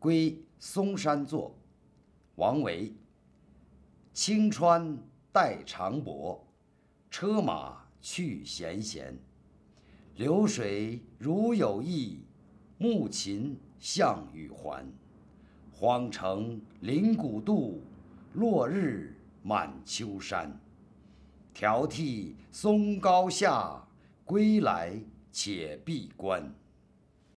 归嵩山作，王维。青川带长薄，车马去闲闲。流水如有意，暮琴向与还。荒城临古渡，落日满秋山。迢迢剔松高下，归来且闭关。